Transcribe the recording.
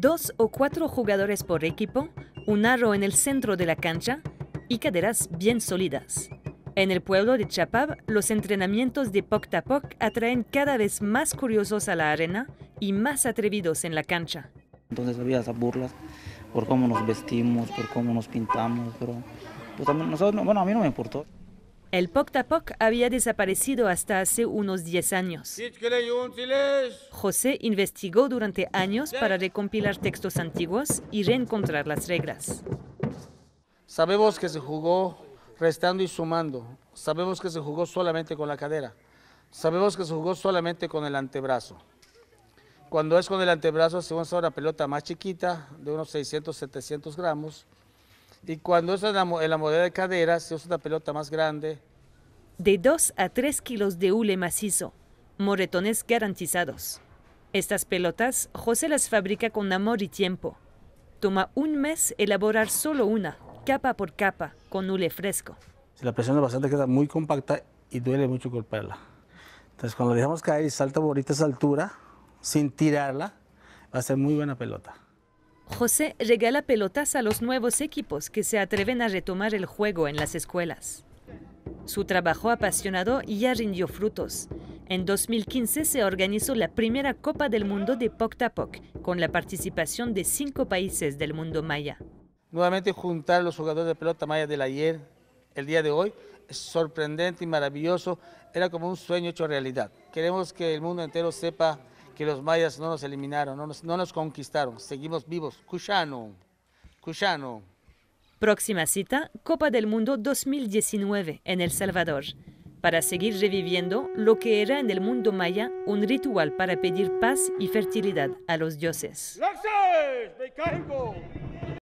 dos o cuatro jugadores por equipo, un aro en el centro de la cancha y caderas bien sólidas. En el pueblo de Chapab, los entrenamientos de Poc Tapoc atraen cada vez más curiosos a la arena y más atrevidos en la cancha. Entonces había esas burlas por cómo nos vestimos, por cómo nos pintamos, pero pues, nosotros, bueno, a mí no me importó. El Poctapoc había desaparecido hasta hace unos 10 años. José investigó durante años para recompilar textos antiguos y reencontrar las reglas. Sabemos que se jugó restando y sumando. Sabemos que se jugó solamente con la cadera. Sabemos que se jugó solamente con el antebrazo. Cuando es con el antebrazo se usa una pelota más chiquita, de unos 600, 700 gramos, y cuando es en la, en de cadera, se usa una pelota más grande. De 2 a 3 kilos de hule macizo, moretones garantizados. Estas pelotas José las fabrica con amor y tiempo. Toma un mes elaborar solo una, capa por capa, con hule fresco. Si la presión es bastante, queda muy compacta y duele mucho golpearla. Entonces, cuando la dejamos caer y salta bonita esa altura, sin tirarla, va a ser muy buena pelota. José regala pelotas a los nuevos equipos que se atreven a retomar el juego en las escuelas. Su trabajo apasionado ya rindió frutos. En 2015 se organizó la primera Copa del Mundo de Poc Tapoc, con la participación de cinco países del mundo maya. Nuevamente juntar los jugadores de pelota maya del ayer, el día de hoy, es sorprendente y maravilloso, era como un sueño hecho realidad. Queremos que el mundo entero sepa que los mayas no nos eliminaron, no nos, conquistaron, seguimos vivos. Cushano, Cushano. Próxima cita, Copa del Mundo 2019 en El Salvador, para seguir reviviendo lo que era en el mundo maya un ritual para pedir paz y fertilidad a los dioses.